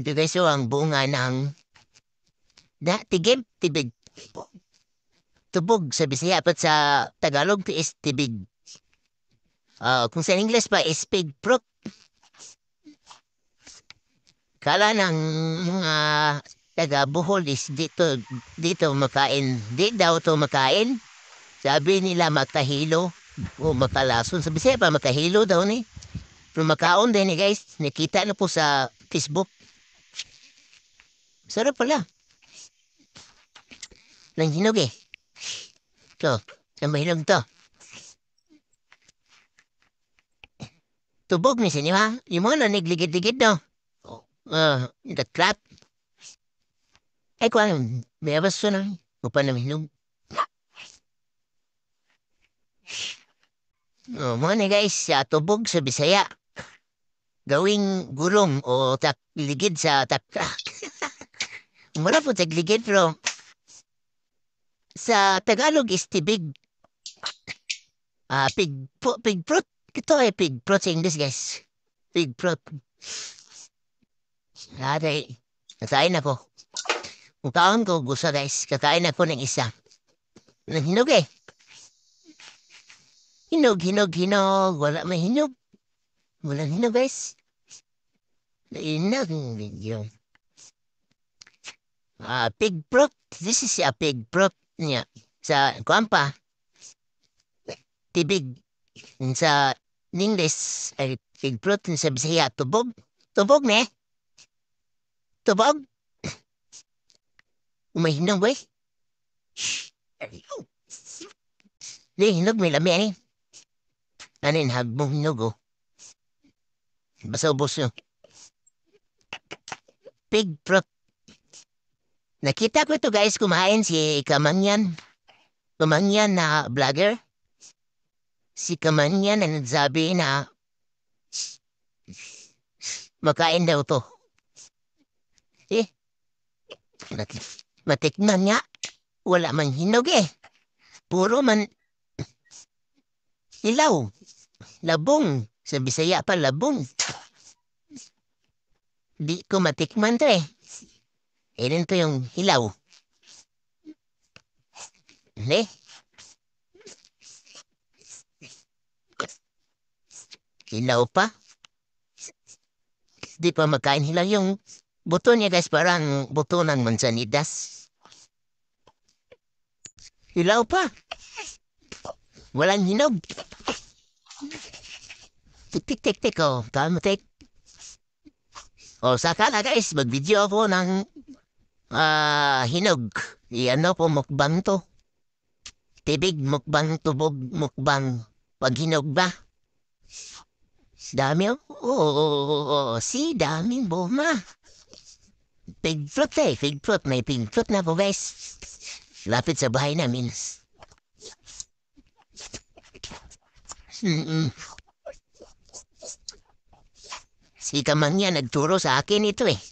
Bigay so ang bunga ng natigib tibig. Tubog sa Bisaya, pat sa Tagalog is tibig. Uh, kung sa English pa is pig prop. Kala ng mga taga Bohol is dito, dito makain. Di daw to makain. Sabi nila makahilo o makalason. Sa Bisaya pa makahilo daw ni. Pero makaon din eh guys. Nakita na po sa Facebook. Sarap pala. Lang hinog eh. Ito, sa mahinog to. Tubog ni sinima. Yung mga nanigligid-ligid no. Oh, uh, the crap. Ay kwan, may abas ko na. Upa na mahinog. Oh, mga guys, sa tubog sa Bisaya. Gawing gulong o tak ligid sa tak. mura po tagligid pero sa Tagalog is tibig. Ah, uh, pig, po, pig fruit. Ito ay pig fruit sa English, guys. Pig fruit. Natay, kakain ako. Mukhaan ko gusto, guys. Kakain ako ng isa. Ng hinog eh. Hinog, hinog, hinog. Wala may hinog. Walang hinog, guys. Inag, video. Uh, pig proof. This is a pig proof niya. Sa Guampa. Tibig. Sa English, ay pig proof sa Bisaya. Tubog. Tubog ne? Tubog? Umahinom boy? Oh. Lihinog may lami ani. Anin hag mo hinog oh. Basta ubos yun. Oh. Pig proof. Nakita ko to guys kumain si Kamanyan. Kamangyan na vlogger. Si Kamanyan na nagsabi na makain daw to. Eh, matikman niya. Wala man hinog eh. Puro man ilaw. Labong. Sa Bisaya pa labong. Di ko matikman to eh. Ilan eh, po yung hilaw? Hindi? Hilaw pa? Di pa makain hilaw yung buto niya guys, parang buto ng mansanidas. Hilaw pa. Walang hinog. Tik-tik-tik-tik, oh. Kamutik. O, oh, sakala guys, mag-video ako ng Ah, hinog. Iano po mukbang to? Tibig mukbang, tubog mukbang. Pag hinog ba? Dami oh, oh, si daming boma. Pig fruit eh, pig fruit. May pig fruit na po guys. Lapit sa bahay namin. Mm-mm. Si Kamangya nagturo sa akin ito eh.